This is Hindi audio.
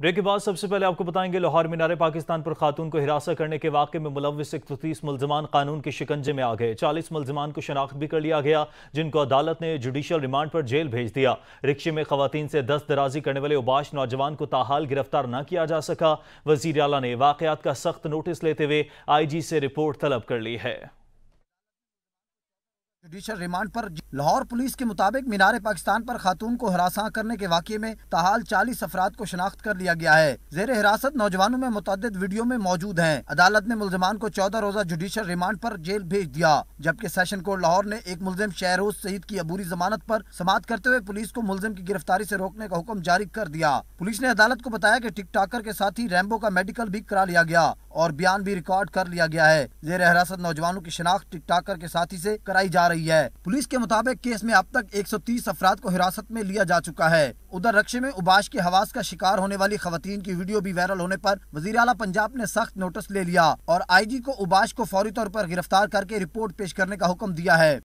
ब्रेक के बाद सबसे पहले आपको बताएंगे लाहौर मीनारे पाकिस्तान पर खातून को हिरासत करने के वाक़े में मुलविस इकतीस मुलजमान कानून के शिकंजे में आ गए चालीस मुलजमान को शनाख्त भी कर लिया गया जिनको अदालत ने जुडिशल रिमांड पर जेल भेज दिया रिक्शे में खातन से दस्त दराजी करने वाले उबाश नौजवान को ताहाल गिरफ्तार न किया जा सका वजीर अला ने वाकयात का सख्त नोटिस लेते हुए आई जी से रिपोर्ट तलब कर ली है जुडिशल रिमांड पर लाहौर पुलिस के मुताबिक मीनार पाकिस्तान पर खातून को हरासा करने के वाक्य में तहाल चालीस अफराद को शनाख्त कर लिया गया है जेर हिरासत नौजवानों में मुतद वीडियो में मौजूद हैं अदालत ने मुलजमान को चौदह रोजा जुडिशल रिमांड पर जेल भेज दिया जबकि सेशन कोर्ट लाहौर ने एक मुलजिम शहरोज सईद की अबूरी जमानत आरोप समाप्त करते हुए पुलिस को मुलजिम की गिरफ्तारी ऐसी रोकने का हुक्म जारी कर दिया पुलिस ने अदालत को बताया की टिक टाकर के साथ ही रैम्बो का मेडिकल भी करा लिया गया और बयान भी रिकॉर्ड कर लिया गया है जेर हिरासत नौजवानों की शिनाख्त टिकटाकर के साथी से कराई जा रही है पुलिस के मुताबिक केस में अब तक 130 अफराद को हिरासत में लिया जा चुका है उधर रक्षे में उबाश के हवास का शिकार होने वाली खवतन की वीडियो भी वायरल होने पर वजीर अला पंजाब ने सख्त नोटिस ले लिया और आई जी को उबाश को फौरी तौर आरोप गिरफ्तार करके रिपोर्ट पेश करने का हुक्म दिया है